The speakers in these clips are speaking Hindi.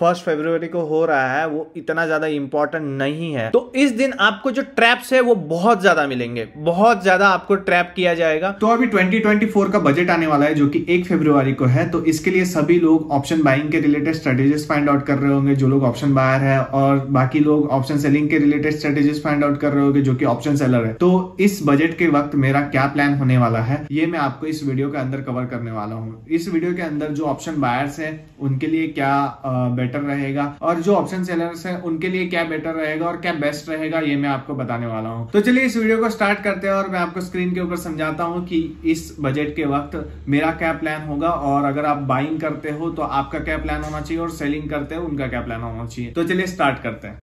फर्स्ट फरवरी को हो रहा है वो इतना ज़्यादा इंपॉर्टेंट नहीं है तो इस दिन आपको जो ट्रैप्स है वो बहुत ज़्यादा मिलेंगे बहुत ज़्यादा आपको ट्रैप किया जाएगा तो अभी 2024 का बजट आने वाला है जो कि एक फरवरी को है तो इसके लिए सभी लोग ऑप्शन बाइंग के रिलेटेड स्ट्रेटेजी फाइंड आउट कर रहे होंगे जो लोग ऑप्शन बायर है और बाकी लोग ऑप्शन सेलिंग के रिलेटेड स्ट्रेटेजी फाइंड आउट कर रहे होंगे जो की ऑप्शन सेलर है तो इस बजट के वक्त मेरा क्या प्लान होने वाला है ये मैं आपको इस वीडियो के अंदर कवर करने वाला हूँ इस वीडियो के अंदर जो ऑप्शन बायर्स है उनके लिए क्या बेटर रहेगा और जो ऑप्शन सेलर्स हैं उनके लिए क्या बेटर रहेगा और क्या बेस्ट रहेगा ये मैं आपको बताने वाला हूँ तो चलिए इस वीडियो को स्टार्ट करते हैं और मैं आपको स्क्रीन के ऊपर समझाता हूँ कि इस बजट के वक्त मेरा क्या प्लान होगा और अगर आप बाइंग करते हो तो आपका क्या प्लान होना चाहिए और सेलिंग करते हो उनका क्या प्लान होना चाहिए तो चलिए स्टार्ट करते हैं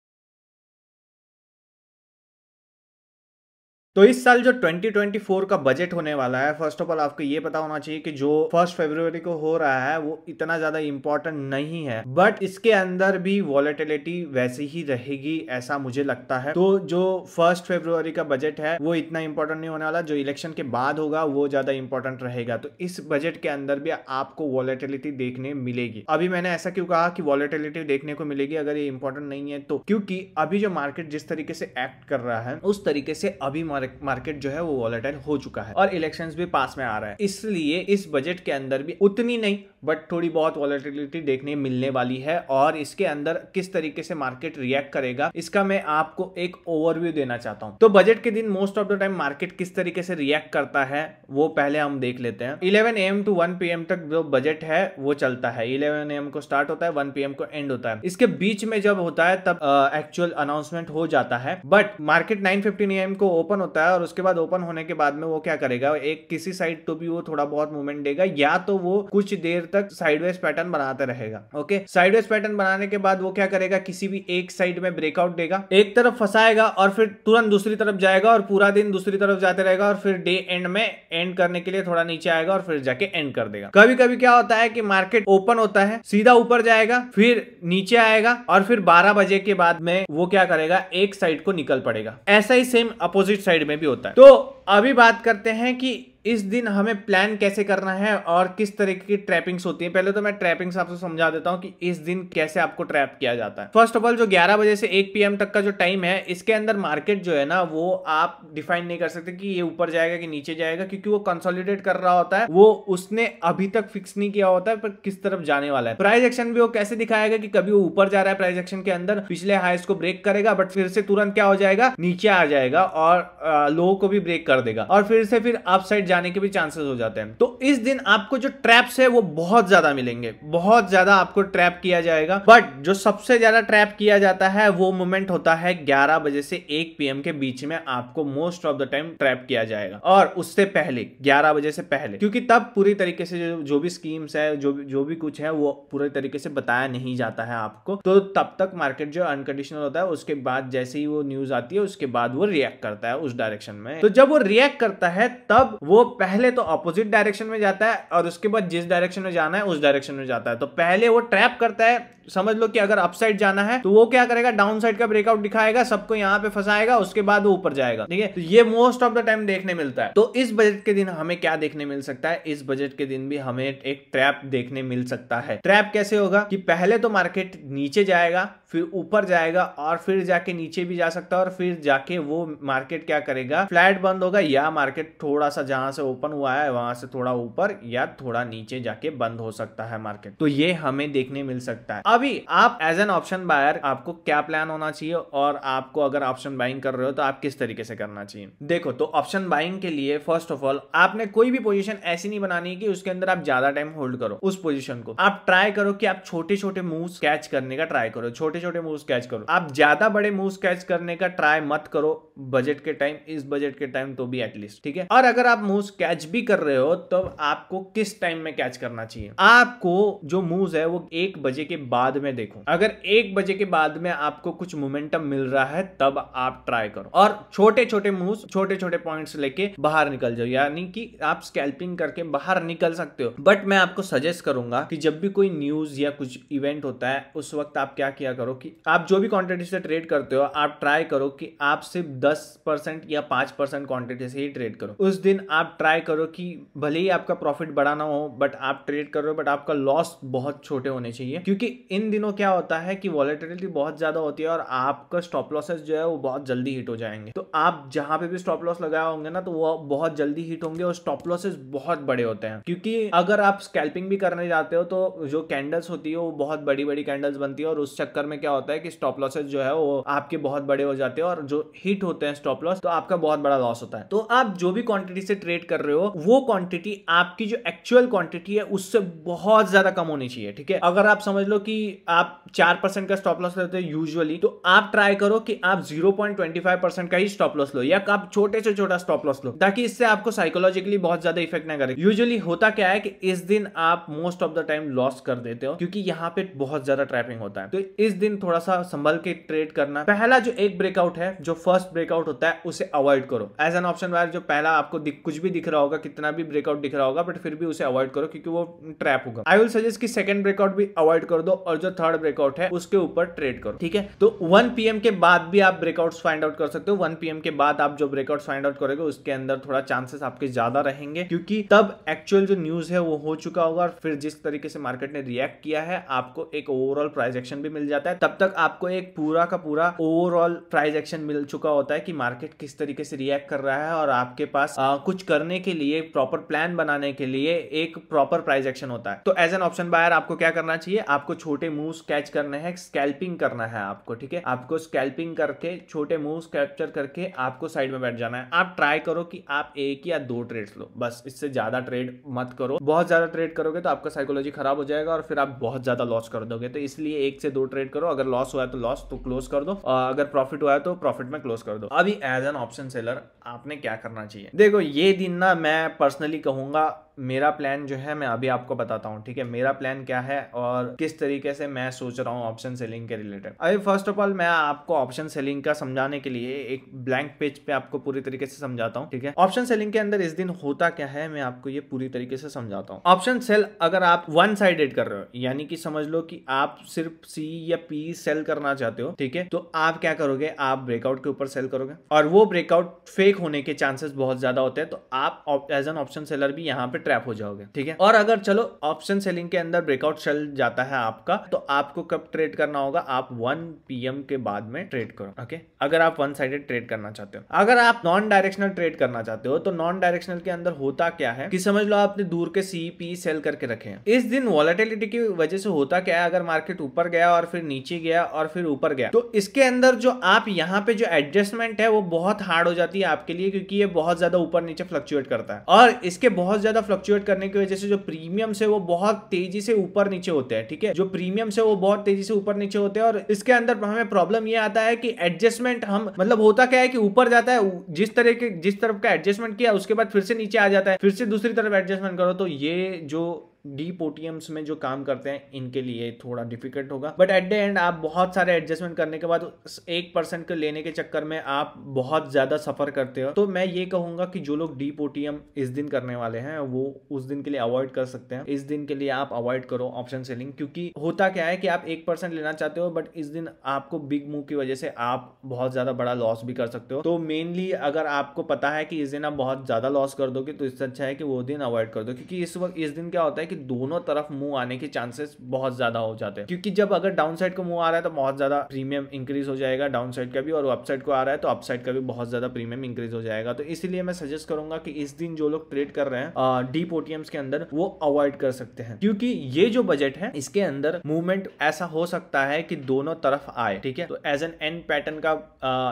तो इस साल जो 2024 का बजट होने वाला है फर्स्ट ऑफ ऑल आपको ये पता होना चाहिए कि जो फर्स्ट फेब्रुवरी को हो रहा है वो इतना ज्यादा इंपॉर्टेंट नहीं है बट इसके अंदर भी वॉलेटिलिटी वैसे ही रहेगी ऐसा मुझे लगता है तो जो फर्स्ट फेब्रुवरी का बजट है वो इतना इंपॉर्टेंट नहीं होने वाला जो इलेक्शन के बाद होगा वो ज्यादा इंपॉर्टेंट रहेगा तो इस बजट के अंदर भी आपको वॉलेटिलिटी देखने मिलेगी अभी मैंने ऐसा क्यों कहा कि वॉलेटिलिटी देखने को मिलेगी अगर ये इंपॉर्टेंट नहीं है तो क्योंकि अभी जो मार्केट जिस तरीके से एक्ट कर रहा है उस तरीके से अभी मार्केट जो है वो वॉलेटाइल हो चुका है और इलेक्शन भी पास में आ रहा है इसलिए इस बजट के अंदर भी उतनी नहीं बट थोड़ी बहुत वॉलेटिलिटी देखने मिलने वाली है और इसके अंदर किस तरीके से मार्केट रिएक्ट करेगा इसका मैं आपको एक ओवरव्यू देना चाहता हूँ तो बजट के दिन most of the time market किस तरीके से रिएक्ट करता है वो पहले हम देख लेते हैं eleven AM to one PM तक जो बजट है वो चलता है इलेवन एम को स्टार्ट होता है वन पी को एंड होता है इसके बीच में जब होता है तब एक्चुअल uh, अनाउंसमेंट हो जाता है बट मार्केट नाइन फिफ्टीन को ओपन होता है और उसके बाद ओपन होने के बाद में वो क्या करेगा एक किसी साइड टू भी वो थोड़ा बहुत मूवमेंट देगा या तो वो कुछ देर तक साइडवेज पैटर्न बनाते रहेगा ओके साइडवेज पैटर्न बनाने के बाद वो क्या करेगा किसी भी एक साइड में ब्रेकआउट देगा एक तरफ फंसाएगा और फिर तुरंत दूसरी तरफ जाएगा और पूरा दिन दूसरी तरफ जाते रहेगा और फिर डे एंड में एंड करने के लिए थोड़ा नीचे आएगा और फिर जाके एंड कर देगा कभी कभी क्या होता है कि मार्केट ओपन होता है सीधा ऊपर जाएगा फिर नीचे आएगा और फिर बारह बजे के बाद में वो क्या करेगा एक साइड को निकल पड़ेगा ऐसा ही सेम अपोजिट साइड साइड में भी होता है तो अभी बात करते हैं कि इस दिन हमें प्लान कैसे करना है और किस तरीके की ट्रैपिंग्स होती है पहले तो मैं ट्रैपिंग्स आपको समझा देता हूँ कि इस दिन कैसे आपको ट्रैप किया जाता है फर्स्ट ऑफ ऑल जो 11 बजे से 1 पीएम तक का जो टाइम है इसके अंदर मार्केट जो है ना वो आप डिफाइन नहीं कर सकते कि ये ऊपर जाएगा कि नीचे जाएगा क्योंकि वो कंसोलिडेट कर रहा होता है वो उसने अभी तक फिक्स नहीं किया होता है पर किस तरफ जाने वाला है प्राइज एक्शन भी वो कैसे दिखाएगा कि कभी वो ऊपर जा रहा है प्राइज एक्शन के अंदर पिछले हाइस को ब्रेक करेगा बट फिर से तुरंत क्या हो जाएगा नीचे आ जाएगा और लो को भी ब्रेक कर देगा और फिर से फिर अप साइड जाने के भी चांसेस हो जाते हैं तो इस दिन आपको जो ट्रैप्स है वो बहुत ज्यादा मिलेंगे बहुत ज्यादा आपको ट्रैप किया जाएगा बट जो सबसे ज्यादा ट्रैप किया जाता है वो मोमेंट होता है ग्यारह बजे से एक पी के बीच में आपको most of the time trap किया जाएगा और उससे पहले ग्यारह बजे से पहले क्योंकि तब पूरी तरीके से जो, जो भी स्कीम्स है जो जो भी कुछ है वो पूरे तरीके से बताया नहीं जाता है आपको तो तब तक मार्केट जो अनकंडीशनल होता है उसके बाद जैसे ही वो न्यूज आती है उसके बाद वो रिएक्ट करता है उस डायरेक्शन में तो जब वो रिएक्ट करता है तब वो वो पहले तो अपोजिट डायरेक्शन में जाता है और उसके बाद जिस डायरेक्शन में जाना है उस डायरेक्शन में जाता है तो पहले वो ट्रैप करता है समझ लो कि अगर अपसाइड जाना है तो वो क्या करेगा डाउन साइड का ब्रेकआउट दिखाएगा सबको यहाँ पे फंसाएगा उसके बाद वो ऊपर जाएगा ठीक है तो ये मोस्ट ऑफ द टाइम देखने मिलता है तो इस बजट के दिन हमें क्या देखने मिल सकता है इस बजट के दिन भी हमें एक ट्रैप देखने मिल सकता है ट्रैप कैसे होगा कि पहले तो मार्केट नीचे जाएगा फिर ऊपर जाएगा और फिर जाके नीचे भी जा सकता है और फिर जाके वो मार्केट क्या करेगा फ्लैट बंद होगा या मार्केट थोड़ा सा जहां से ओपन हुआ है वहां से थोड़ा ऊपर या थोड़ा नीचे जाके बंद हो सकता है मार्केट तो ये हमें देखने मिल सकता है अभी आप एज एन ऑप्शन बायर आपको क्या प्लान होना चाहिए और आपको अगर ऑप्शन बाइंग कर रहे हो तो आप किस तरीके से करना चाहिए देखो तो ऑप्शन बाइंग के लिए फर्स्ट ऑफ ऑल आपने कोई भी पोजिशन ऐसी नहीं बनानी कि उसके अंदर आप ज्यादा टाइम होल्ड करो उस पोजिशन को आप ट्राई करो कि आप छोटे छोटे मूव कैच करने का ट्राई करो छोटे छोटे छोटे मूव्स कैच करो आप ज्यादा बड़े मूव्स कैच करने का ट्राई मत करो बजट के टाइम इस बजट के टाइम तो भी एटलीस्ट ठीक है और अगर आप मूव्स कैच भी कर रहे हो तो आपको किस टाइम में कैच करना चाहिए आपको जो मूव्स है वो एक बजे के बाद में देखो अगर एक बजे के बाद में आपको कुछ मोमेंटम मिल रहा है तब आप ट्राई करो और छोटे छोटे मूव्स छोटे छोटे पॉइंट्स लेके बाहर निकल जाओ यानी कि आप स्कैल्पिंग करके बाहर निकल सकते हो बट मैं आपको सजेस्ट करूंगा कि जब भी कोई न्यूज या कुछ इवेंट होता है उस वक्त आप क्या किया करो करो कि आप जो भी क्वांटिटी से ट्रेड करते हो आप ट्राई करो कि आप सिर्फ दस परसेंट या पांच परसेंट क्वांटिटी से ही ट्रेड करो उस दिन आप ट्राई करो कि भले ही आपका प्रॉफिट बड़ा ना हो बट आप ट्रेड करो बट आपका लॉस बहुत छोटे होने चाहिए क्योंकि इन दिनों क्या होता है कि वॉलेटिलिटी बहुत ज़्यादा होती है और आपका स्टॉप लॉसेस जो है वो बहुत जल्दी हिट हो जाएंगे तो आप जहां पे भी स्टॉप लॉस लगाए होंगे ना तो वो बहुत जल्दी हिट होंगे और स्टॉप लॉसेस बहुत बड़े होते हैं क्योंकि अगर आप स्कैल्पिंग भी करने जाते हो तो जो कैंडल्स होती है वो बहुत बड़ी बड़ी कैंडल्स बनती है और उस चक्कर में में क्या होता है कि स्टॉप लॉसेज जो है वो आपके बहुत बड़े हो जाते हैं और जो हिट होते हैं स्टॉप लॉस तो आपका बहुत बड़ा लॉस होता है तो आप जो भी क्वांटिटी से ट्रेड कर रहे हो वो क्वांटिटी आपकी जो एक्चुअल क्वांटिटी है उससे बहुत ज्यादा कम होनी चाहिए ठीक है अगर आप समझ लो कि आप चार परसेंट का स्टॉप लॉस लेते हो यूजली तो आप ट्राई करो कि आप जीरो का ही स्टॉप लॉस लो या आप छोटे से छोटा स्टॉप लॉस लो ताकि इससे आपको साइकोलॉजिकली बहुत ज्यादा इफेक्ट ना करे यूजली होता क्या है कि इस दिन आप most of the time loss कर देते हो क्योंकि यहाँ पे बहुत ज्यादा ट्रैपिंग होता है तो इस दिन दिन थोड़ा सा संभल के ट्रेड करना पहला जो एक ब्रेकआउट है जो फर्स्ट ब्रेकआउट होता है उसे अवॉइड करो एज एन ऑप्शन वायर जो पहला आपको कुछ भी दिख रहा होगा कितना भी ब्रेकआउट दिख रहा होगा बट फिर भी उसे अवॉइड करो क्योंकि वो ट्रैप होगा आई विल सजेस्ट की सेकंड ब्रेकआउट भी अवॉइड कर दो और जो थर्ड ब्रेकआउट है उसके ऊपर ट्रेड करो ठीक है तो वन पीएम के बाद भी आप ब्रेकआउट फाइंड आउट कर सकते हो वन पीएम के बाद आप जो ब्रेकआउट फाइंड आउट करोगे उसके अंदर थोड़ा चांसेस आपके ज्यादा रहेंगे क्योंकि तब एक्चुअल जो न्यूज है वो हो चुका होगा और फिर जिस तरीके से मार्केट ने रिएक्ट किया है आपको एक ओवरऑल प्राइजेक्शन भी मिल जाता है तब तक आपको एक पूरा का पूरा ओवरऑल प्राइस एक्शन मिल चुका होता है कि मार्केट किस तरीके से रिएक्ट कर रहा है और आपके पास आ, कुछ करने के लिए प्रॉपर प्लान बनाने के लिए एक प्रॉपर प्राइस एक्शन होता है तो एज एन ऑप्शन बायर आपको क्या करना चाहिए आपको छोटे मूव कैच करने हैं स्कैल्पिंग करना है आपको ठीक है आपको स्कैल्पिंग करके छोटे मूव कैप्चर करके आपको साइड में बैठ जाना है आप ट्राई करो कि आप एक या दो ट्रेड लो बस इससे ज्यादा ट्रेड मत करो बहुत ज्यादा ट्रेड करोगे तो आपका साइकोलॉजी खराब हो जाएगा और फिर आप बहुत ज्यादा लॉस कर दोगे तो इसलिए एक से दो ट्रेड करो अगर लॉस हुआ है तो लॉस तो क्लोज कर दो अगर प्रॉफिट हुआ है तो प्रॉफिट में क्लोज कर दो अभी एज एन ऑप्शन सेलर आपने क्या करना चाहिए देखो ये दिन ना मैं पर्सनली कहूंगा मेरा प्लान जो है मैं अभी आपको बताता हूँ ठीक है मेरा प्लान क्या है और किस तरीके से मैं सोच रहा हूँ ऑप्शन सेलिंग के रिलेटेड अभी फर्स्ट ऑफ ऑल मैं आपको ऑप्शन सेलिंग का समझाने के लिए एक ब्लैंक पेज पे आपको पूरी तरीके से समझाता हूँ ठीक है ऑप्शन सेलिंग के अंदर इस दिन होता क्या है मैं आपको ये पूरी तरीके से समझाता हूँ ऑप्शन सेल अगर आप वन साइडेड कर रहे हो यानी कि समझ लो कि आप सिर्फ सी या पी सेल करना चाहते हो ठीक है तो आप क्या करोगे आप ब्रेकआउट के ऊपर सेल करोगे और वो ब्रेकआउट फेक होने के चांसेस बहुत ज्यादा होते हैं तो आप एज एन ऑप्शन सेलर भी यहाँ पे ट्रैप हो जाओगे ठीक है और अगर चलो ऑप्शन सेलिंग के अंदर ब्रेकआउट चल जाता है आपका तो आपको कब ट्रेड करना होगा आप 1 पीएम के बाद में ट्रेड करो ओके अगर आप वन साइडेड ट्रेड करना चाहते हो अगर आप नॉन डायरेक्शनल ट्रेड करना चाहते हो तो नॉन डायरेक्शनल के अंदर होता क्या है कि समझ लो आपने दूर के सीपी सेल करके रखे हैं इस दिन वॉलेटिलिटी की वजह से होता क्या है अगर मार्केट ऊपर गया और फिर नीचे गया और फिर ऊपर गया तो इसके अंदर जो आप यहाँ पे जो एडजस्टमेंट है वो बहुत हार्ड हो जाती है आपके लिए क्योंकि ये बहुत ज्यादा ऊपर नीचे फ्लक्चुएट करता है और इसके बहुत ज्यादा फ्लक्चुएट करने की वजह से जो प्रीमियम से वो बहुत तेजी से ऊपर नीचे होते हैं ठीक है जो प्रीमियम से वो बहुत तेजी से ऊपर नीचे होते हैं और इसके अंदर हमें प्रॉब्लम ये आता है कि एडजस्टमेंट हम मतलब होता क्या है कि ऊपर जाता है जिस तरह के जिस तरफ का एडजस्टमेंट किया उसके बाद फिर से नीचे आ जाता है फिर से दूसरी तरफ एडजस्टमेंट करो तो ये जो डीप ओटीएम्स में जो काम करते हैं इनके लिए थोड़ा डिफिकल्ट होगा बट एट द एंड आप बहुत सारे एडजस्टमेंट करने के बाद एक परसेंट के लेने के चक्कर में आप बहुत ज़्यादा सफ़र करते हो तो मैं ये कहूंगा कि जो लोग डीप ओटीएम इस दिन करने वाले हैं वो उस दिन के लिए अवॉइड कर सकते हैं इस दिन के लिए आप अवॉइड करो ऑप्शन सेलिंग क्योंकि होता क्या है कि आप एक परसेंट लेना चाहते हो बट इस दिन आपको बिग मूव की वजह से आप बहुत ज़्यादा बड़ा लॉस भी कर सकते हो तो मेनली अगर आपको पता है कि इस दिन आप बहुत ज़्यादा लॉस कर दोगे तो इससे अच्छा है कि वो दिन अवॉइड कर दो क्योंकि इस वक्त इस दिन क्या होता है कि दोनों तरफ मूव आने के चांसेस बहुत ज़्यादा हो जाते हैं क्योंकि जब अगर डाउन साइड को मूव आ रहा है तो बहुत ज़्यादा प्रीमियम इंक्रीज हो जाएगा डाउन साइड का भी और अपसाइड को आ रहा है तो अपसाइड का भी बहुत ज़्यादा प्रीमियम इंक्रीज हो जाएगा तो इसलिए मैं सजेस्ट करूंगा कि इस दिन जो लोग ट्रेड कर रहे हैं डीप ओटीएम्स के अंदर वो अवॉइड कर सकते हैं क्योंकि ये जो बजट है इसके अंदर मूवमेंट ऐसा हो सकता है कि दोनों तरफ आए ठीक है तो एज एन एंड पैटर्न का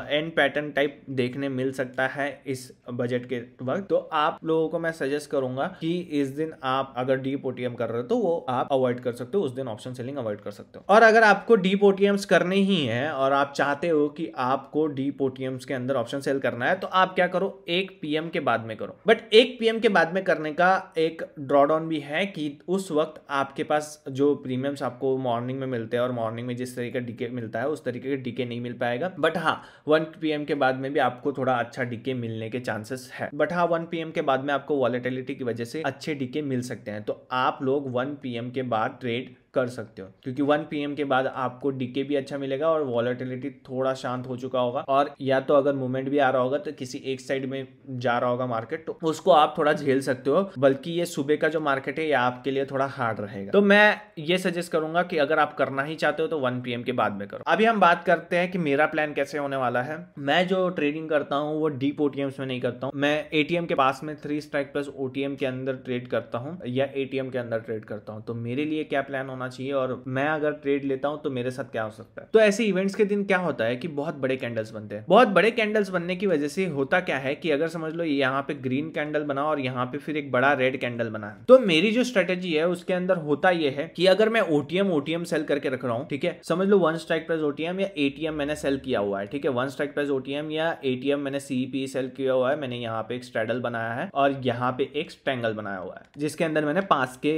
एंड पैटर्न टाइप देखने मिल सकता है इस बजट के वक्त तो आप लोगों को मैं सजेस्ट करूंगा कि इस दिन आप अगर डीप ओटीएम कर रहे हो तो वो आप अवॉइड कर सकते हो उस दिन ऑप्शन सेलिंग अवॉइड कर सकते हो और अगर आपको डीप ओटीएम्स करने ही है और आप चाहते हो कि आपको डीप ओटीएम्स के अंदर ऑप्शन सेल करना है तो आप क्या करो एक पीएम के बाद में करो बट एक पीएम के बाद में करने का एक ड्रॉडाउन भी है कि उस वक्त आपके पास जो प्रीमियम्स आपको मॉर्निंग में मिलते हैं और मॉर्निंग में जिस तरीके का डीके मिलता है उस तरीके का डीके नहीं मिल पाएगा बट हाँ वन पी के बाद में भी आपको थोड़ा अच्छा डीके मिलने के चांसेस है बट हाँ वन पी के बाद में आपको वॉलेटिलिटी की वजह से अच्छे डीके मिल सकते हैं तो आप लोग 1 पीएम के बाद ट्रेड कर सकते हो क्योंकि 1 पीएम के बाद आपको डीके भी अच्छा मिलेगा और वॉलेटिलिटी थोड़ा शांत हो चुका होगा और या तो अगर मूवमेंट भी आ रहा होगा तो किसी एक साइड में जा रहा होगा मार्केट तो उसको आप थोड़ा झेल सकते हो बल्कि ये सुबह का जो मार्केट है ये आपके लिए थोड़ा हार्ड रहेगा तो मैं ये सजेस्ट करूंगा कि अगर आप करना ही चाहते हो तो वन पी के बाद में करो अभी हम बात करते हैं कि मेरा प्लान कैसे होने वाला है मैं जो ट्रेडिंग करता हूँ वो डीप ओटीएम में नहीं करता हूँ मैं एटीएम के पास में थ्री स्ट्राइक प्लस ओटीएम के अंदर ट्रेड करता हूँ या एटीएम के अंदर ट्रेड करता हूँ तो मेरे लिए क्या प्लान होना होना चाहिए और मैं अगर ट्रेड लेता हूं तो मेरे साथ क्या हो सकता है तो ऐसे इवेंट्स के दिन क्या होता है कि बहुत बड़े कैंडल्स बनते हैं बहुत बड़े कैंडल्स बनने की वजह से होता क्या है कि अगर समझ लो यहाँ पे ग्रीन कैंडल बना और यहाँ पे फिर एक बड़ा रेड कैंडल बना तो मेरी जो स्ट्रेटेजी है उसके अंदर होता यह है कि अगर मैं ओटीएम ओटीएम सेल करके रख रहा हूँ ठीक है समझ लो वन स्ट्राइक प्राइस ओटीएम या एटीएम मैंने सेल किया हुआ है ठीक है वन स्ट्राइक प्राइस ओटीएम या एटीएम मैंने सीपी सेल e e किया हुआ है मैंने यहाँ पे एक स्ट्रेडल बनाया है और यहाँ पे एक स्ट्रेंगल बनाया हुआ है जिसके अंदर मैंने पास के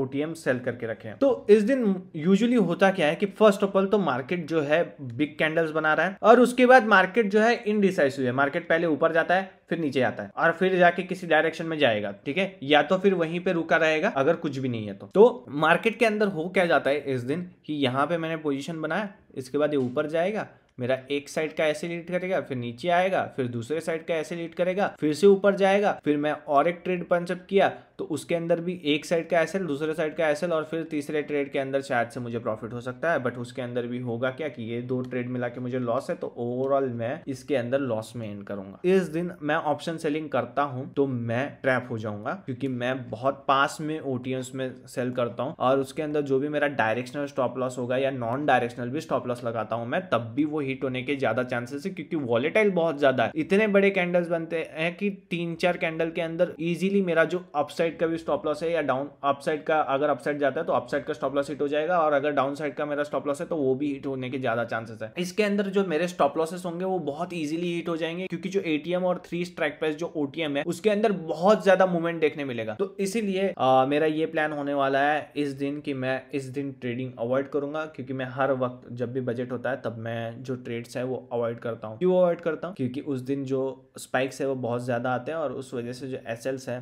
ओटीएम सेल करके रखा रखें तो इस दिन यूजुअली होता क्या है कि फर्स्ट ऑफ ऑल तो मार्केट जो है बिग कैंडल्स बना रहा है और उसके बाद मार्केट जो है इनडिसाइसिव है मार्केट पहले ऊपर जाता है फिर नीचे आता है और फिर जाके किसी डायरेक्शन में जाएगा ठीक है या तो फिर वहीं पे रुका रहेगा अगर कुछ भी नहीं है तो तो मार्केट के अंदर हो क्या जाता है इस दिन कि यहाँ पे मैंने पोजीशन बनाया इसके बाद ये ऊपर जाएगा मेरा एक साइड का ऐसे लीड करेगा फिर नीचे आएगा फिर दूसरे साइड का ऐसे लीड करेगा फिर से ऊपर जाएगा फिर मैं और एक ट्रेड पंचअप किया तो उसके अंदर भी एक साइड का एसएल दूसरे साइड का एसएल और फिर तीसरे ट्रेड के अंदर शायद से मुझे प्रॉफिट हो सकता है बट उसके अंदर भी होगा क्या कि ये दो ट्रेड मिला के मुझे लॉस है तो ओवरऑल मैं इसके अंदर लॉस में एंड करूंगा इस दिन मैं ऑप्शन सेलिंग करता हूं तो मैं ट्रैप हो जाऊंगा क्योंकि मैं बहुत पास में ओटीएम्स में सेल करता हूँ और उसके अंदर जो भी मेरा डायरेक्शनल स्टॉप लॉस होगा या नॉन डायरेक्शनल भी स्टॉप लॉस लगाता हूँ मैं तब भी वो हिट होने के ज्यादा चांसेस है क्योंकि वॉलेटाइल बहुत ज्यादा है इतने बड़े कैंडल्स बनते हैं कि तीन चार कैंडल के अंदर इजिली मेरा जो अपसाइड साइड का भी स्टॉप लॉस है या डाउन अप साइड का अगर अप साइड जाता है तो अप साइड का स्टॉप लॉस हिट हो जाएगा और अगर डाउन साइड का मेरा स्टॉप लॉस है तो वो भी हिट होने के ज्यादा चांसेस है इसके अंदर जो मेरे स्टॉप लॉसेस होंगे वो बहुत ईजिली हिट हो जाएंगे क्योंकि जो एटीएम और थ्री स्ट्राइक प्राइस जो ओटीएम है उसके अंदर बहुत ज्यादा मूवमेंट देखने मिलेगा तो इसीलिए मेरा ये प्लान होने वाला है इस दिन की मैं इस दिन ट्रेडिंग अवॉइड करूंगा क्योंकि मैं हर वक्त जब भी बजट होता है तब मैं जो ट्रेड्स है वो अवॉइड करता हूँ क्यों अवॉइड करता हूँ क्योंकि उस दिन जो स्पाइक्स है वो बहुत ज्यादा आते हैं और उस वजह से जो एस है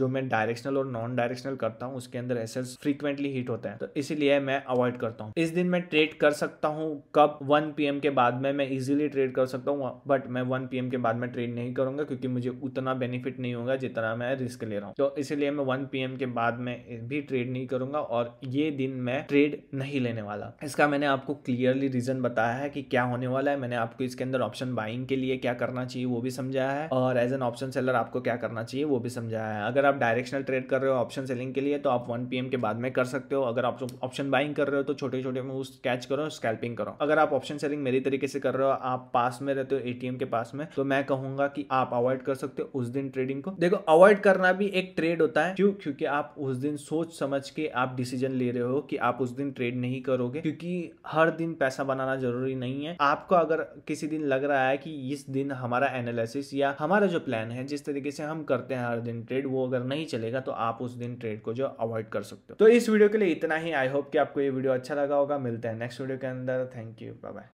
जो मैं डायरेक्ट डायरेक्शनल और नॉन डायरेक्शनल करता हूँ उसके अंदर एस फ्रीक्वेंटली हिट होता है तो इसीलिए मैं अवॉइड करता हूँ इस दिन मैं ट्रेड कर सकता हूँ कब वन पी के बाद में मैं इजिली ट्रेड कर सकता हूँ बट मैं वन पी के बाद में ट्रेड नहीं करूंगा क्योंकि मुझे उतना बेनिफिट नहीं होगा जितना मैं रिस्क ले रहा हूँ तो इसीलिए मैं वन पी के बाद में भी ट्रेड नहीं करूंगा और ये दिन मैं ट्रेड नहीं लेने वाला इसका मैंने आपको क्लियरली रीजन बताया है कि क्या होने वाला है मैंने आपको इसके अंदर ऑप्शन बाइंग के लिए क्या करना चाहिए वो भी समझाया है और एज एन ऑप्शन सेलर आपको क्या करना चाहिए वो भी समझाया है अगर आप डायरेक्शनल पोजीशनल ट्रेड कर रहे हो ऑप्शन सेलिंग के लिए तो आप वन पी के बाद में कर सकते हो अगर आप ऑप्शन बाइंग कर रहे हो तो छोटे छोटे मूव कैच करो स्कैल्पिंग करो अगर आप ऑप्शन सेलिंग मेरी तरीके से कर रहे हो आप पास में रहते हो एटीएम के पास में तो मैं कहूंगा कि आप अवॉइड कर सकते हो उस दिन ट्रेडिंग को देखो अवॉइड करना भी एक ट्रेड होता है क्यों क्योंकि आप उस दिन सोच समझ के आप डिसीजन ले रहे हो कि आप उस दिन ट्रेड नहीं करोगे क्योंकि हर दिन पैसा बनाना जरूरी नहीं है आपको अगर किसी दिन लग रहा है कि इस दिन हमारा एनालिसिस या हमारा जो प्लान है जिस तरीके से हम करते हैं हर दिन ट्रेड वो अगर नहीं चल चलेगा तो आप उस दिन ट्रेड को जो अवॉइड कर सकते हो तो इस वीडियो के लिए इतना ही आई होप कि आपको ये वीडियो अच्छा लगा होगा मिलते हैं नेक्स्ट वीडियो के अंदर थैंक यू बाय